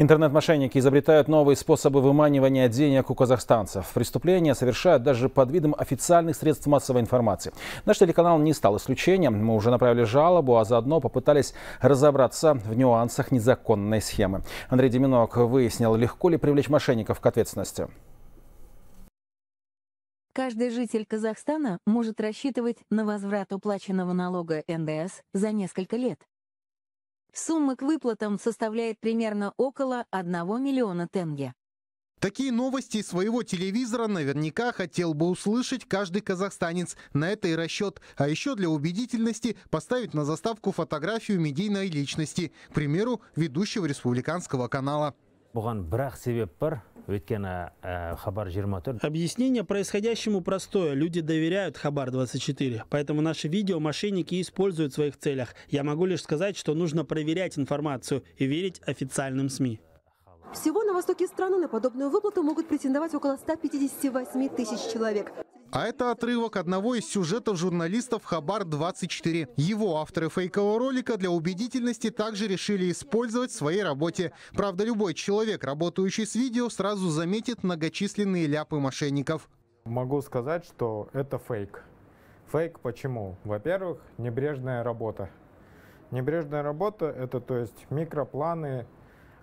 Интернет-мошенники изобретают новые способы выманивания денег у казахстанцев. Преступления совершают даже под видом официальных средств массовой информации. Наш телеканал не стал исключением. Мы уже направили жалобу, а заодно попытались разобраться в нюансах незаконной схемы. Андрей Деминок выяснил, легко ли привлечь мошенников к ответственности. Каждый житель Казахстана может рассчитывать на возврат уплаченного налога НДС за несколько лет. Сумма к выплатам составляет примерно около 1 миллиона тенге. Такие новости своего телевизора наверняка хотел бы услышать каждый казахстанец. На это и расчет. А еще для убедительности поставить на заставку фотографию медийной личности, к примеру, ведущего республиканского канала бұған объяснение происходящему простое люди доверяют хабар 24 поэтому наши видео мошенники используют в своих целях я могу лишь сказать что нужно проверять информацию и верить официальным сми всего на востоке страны на подобную выплату могут претендовать около 158 тысяч человек. А это отрывок одного из сюжетов журналистов «Хабар-24». Его авторы фейкового ролика для убедительности также решили использовать в своей работе. Правда, любой человек, работающий с видео, сразу заметит многочисленные ляпы мошенников. Могу сказать, что это фейк. Фейк почему? Во-первых, небрежная работа. Небрежная работа — это то есть микропланы,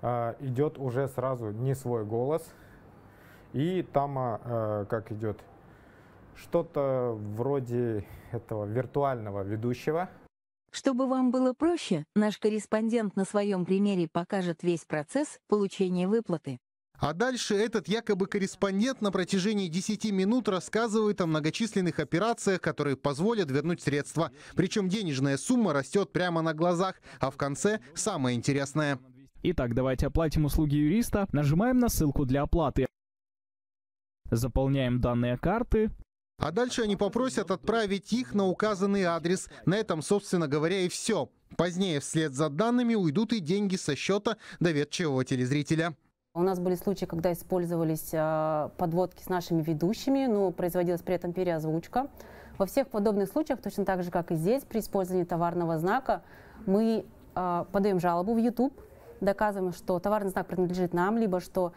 э, идет уже сразу не свой голос, и там, э, как идет, что-то вроде этого виртуального ведущего. Чтобы вам было проще, наш корреспондент на своем примере покажет весь процесс получения выплаты. А дальше этот якобы корреспондент на протяжении 10 минут рассказывает о многочисленных операциях, которые позволят вернуть средства. Причем денежная сумма растет прямо на глазах, а в конце самое интересное. Итак, давайте оплатим услуги юриста, нажимаем на ссылку для оплаты. Заполняем данные карты, а дальше они попросят отправить их на указанный адрес. На этом, собственно говоря, и все. Позднее вслед за данными уйдут и деньги со счета доверчивого телезрителя. У нас были случаи, когда использовались а, подводки с нашими ведущими, но производилась при этом переозвучка. Во всех подобных случаях, точно так же, как и здесь, при использовании товарного знака, мы а, подаем жалобу в YouTube, доказываем, что товарный знак принадлежит нам, либо что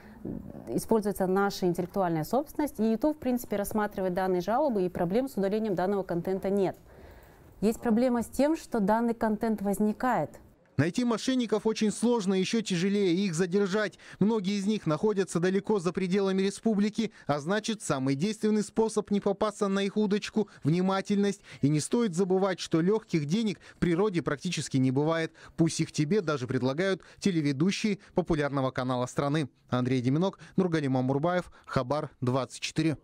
используется наша интеллектуальная собственность. И YouTube, в принципе, рассматривает данные жалобы, и проблем с удалением данного контента нет. Есть проблема с тем, что данный контент возникает – Найти мошенников очень сложно, еще тяжелее их задержать. Многие из них находятся далеко за пределами республики, а значит, самый действенный способ не попасться на их удочку – внимательность. И не стоит забывать, что легких денег в природе практически не бывает. Пусть их тебе даже предлагают телеведущие популярного канала страны. Андрей Деминок, Нургалимам Мурбаев, Хабар 24.